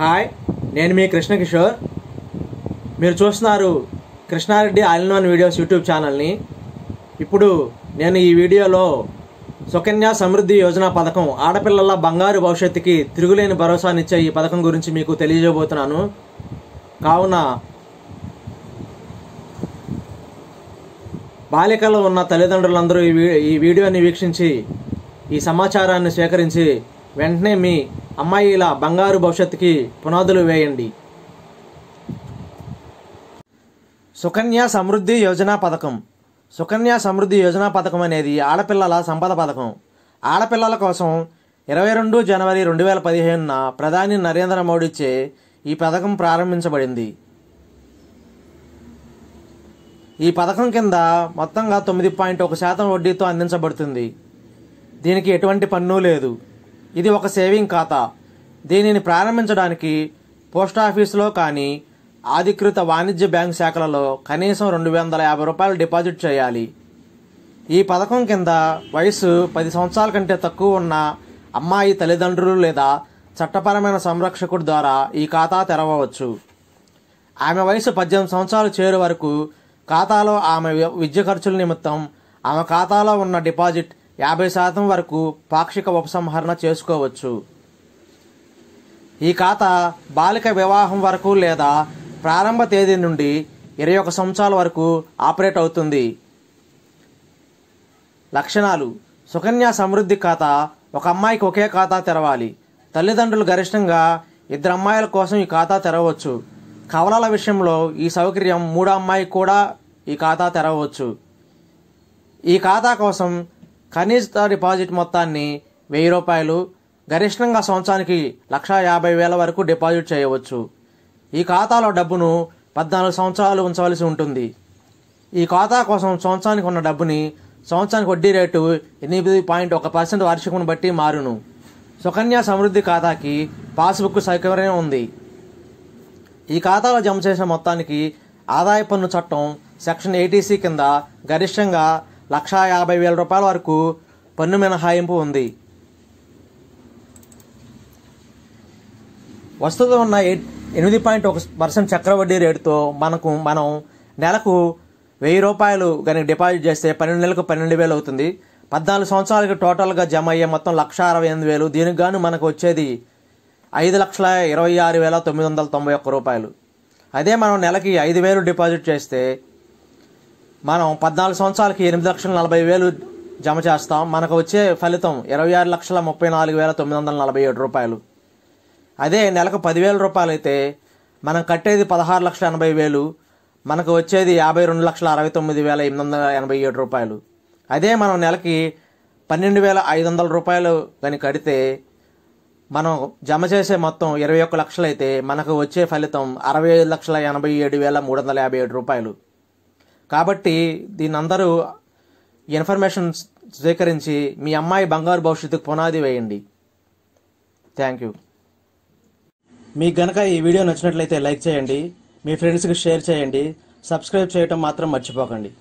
hi నేను మీ కృష్ణ కిషోర్ మీరు చూస్తున్నారు కృష్ణారెడ్డి ఆయన వన్ వీడియోస్ యూట్యూబ్ ఛానల్ని ఇప్పుడు నేను ఈ వీడియోలో సుకన్య సమృద్ధి యోజన పథకం ఆడపిల్లల బంగారు భవిష్యత్తుకి తిరుగులేని భరోసానిచ్చే ఈ పథకం గురించి మీకు తెలియజేయబోతున్నాను కావున బాలికలు ఉన్న తల్లిదండ్రులందరూ ఈ వీడియోని వీక్షించి ఈ సమాచారాన్ని స్వీకరించి వెంటనే మీ అమ్మాయిల బంగారు భవిష్యత్తుకి పునాదులు వేయండి సుకన్య సమృద్ధి యోజన పథకం సుకన్య సమృద్ధి యోజన పథకం అనేది ఆడపిల్లల సంపద పథకం ఆడపిల్లల కోసం ఇరవై రెండు జనవరి రెండు వేల పదిహేనున ప్రధాని నరేంద్ర మోడీచే ఈ పథకం ప్రారంభించబడింది ఈ పథకం కింద మొత్తంగా తొమ్మిది పాయింట్ ఒక శాతం వడ్డీతో అందించబడుతుంది దీనికి ఎటువంటి పన్ను లేదు ఇది ఒక సేవింగ్ ఖాతా దీనిని ప్రారంభించడానికి పోస్టాఫీసులో కానీ ఆధికృత వాణిజ్య బ్యాంక్ శాఖలలో కనీసం రెండు వందల యాభై రూపాయలు డిపాజిట్ చేయాలి ఈ పథకం కింద వయసు పది సంవత్సరాల కంటే తక్కువ ఉన్న అమ్మాయి తల్లిదండ్రులు లేదా చట్టపరమైన సంరక్షకుడు ద్వారా ఈ ఖాతా తెరవవచ్చు ఆమె వయసు పద్దెనిమిది సంవత్సరాలు చేరు వరకు ఖాతాలో ఆమె విద్య ఖర్చుల నిమిత్తం ఆమె ఖాతాలో ఉన్న డిపాజిట్ యాభై శాతం వరకు పాక్షిక ఉపసంహరణ చేసుకోవచ్చు ఈ ఖాతా బాలిక వివాహం వరకు లేదా ప్రారంభ తేదీ నుండి ఇరవై ఒక సంవత్సరాల వరకు ఆపరేట్ అవుతుంది లక్షణాలు సుకన్య సమృద్ధి ఖాతా ఒక అమ్మాయికి ఒకే ఖాతా తెరవాలి తల్లిదండ్రులు గరిష్టంగా ఇద్దరు అమ్మాయిల కోసం ఈ ఖాతా తెరవచ్చు కవలాల విషయంలో ఈ సౌకర్యం మూడు అమ్మాయికి కూడా ఈ ఖాతా తెరవచ్చు ఈ ఖాతా కోసం కనీస డిపాజిట్ మొత్తాన్ని వెయ్యి రూపాయలు గరిష్టంగా సంవత్సరానికి లక్షా యాభై వేల వరకు డిపాజిట్ చేయవచ్చు ఈ ఖాతాలో డబ్బును పద్నాలుగు సంవత్సరాలు ఉంచవలసి ఉంటుంది ఈ ఖాతా కోసం సంవత్సరానికి ఉన్న డబ్బుని సంవత్సరానికి వడ్డీ రేటు ఎనిమిది పాయింట్ ఒక పర్సెంట్ వార్షికం బట్టి మారును సుకన్య సమృద్ధి ఖాతాకి పాస్బుక్ సౌకర్యం ఉంది ఈ ఖాతాలో జమ చేసిన మొత్తానికి ఆదాయ పన్ను చట్టం సెక్షన్ ఏటీసీ కింద గరిష్టంగా లక్షా యాభై వేల రూపాయల వరకు పన్ను మినహాయింపు ఉంది వస్తువులు ఉన్న ఎనిమిది పాయింట్ ఒక పర్సెంట్ చక్రవడ్డీ రేటుతో మనకు మనం నెలకు వెయ్యి రూపాయలు కనుక డిపాజిట్ చేస్తే పన్నెండు నెలకు పన్నెండు వేలు అవుతుంది పద్నాలుగు సంవత్సరాలకి టోటల్గా జమ అయ్యే మొత్తం లక్ష అరవై ఎనిమిది వేలు దీనికి గాను మనకు వచ్చేది ఐదు లక్షల ఇరవై ఆరు వేల తొమ్మిది వందల తొంభై ఒక్క రూపాయలు అదే మనం నెలకి ఐదు వేలు డిపాజిట్ చేస్తే మనం పద్నాలుగు సంవత్సరాలకి ఎనిమిది లక్షల నలభై వేలు జమ చేస్తాం మనకు వచ్చే ఫలితం ఇరవై ఆరు లక్షల ముప్పై నాలుగు వేల తొమ్మిది వందల నలభై ఏడు రూపాయలు అదే నెలకు పదివేల రూపాయలు అయితే మనం కట్టేది పదహారు లక్షల ఎనభై వేలు మనకు వచ్చేది యాభై రెండు లక్షల అరవై తొమ్మిది వేల ఎనిమిది వందల ఎనభై ఏడు రూపాయలు అదే మనం నెలకి పన్నెండు వేల ఐదు వందల రూపాయలు కానీ కడితే మనం జమ చేసే మొత్తం ఇరవై ఒక్క లక్షలైతే మనకు వచ్చే ఫలితం అరవై ఐదు లక్షల ఎనభై ఏడు వేల మూడు వందల యాభై ఏడు రూపాయలు కాబట్టి దీని అందరూ ఇన్ఫర్మేషన్ స్వీకరించి మీ అమ్మాయి బంగారు భవిష్యత్తుకు పునాది వేయండి థ్యాంక్ యూ మీకు గనక ఈ వీడియో నచ్చినట్లయితే లైక్ చేయండి మీ ఫ్రెండ్స్కి షేర్ చేయండి సబ్స్క్రైబ్ చేయటం మాత్రం మర్చిపోకండి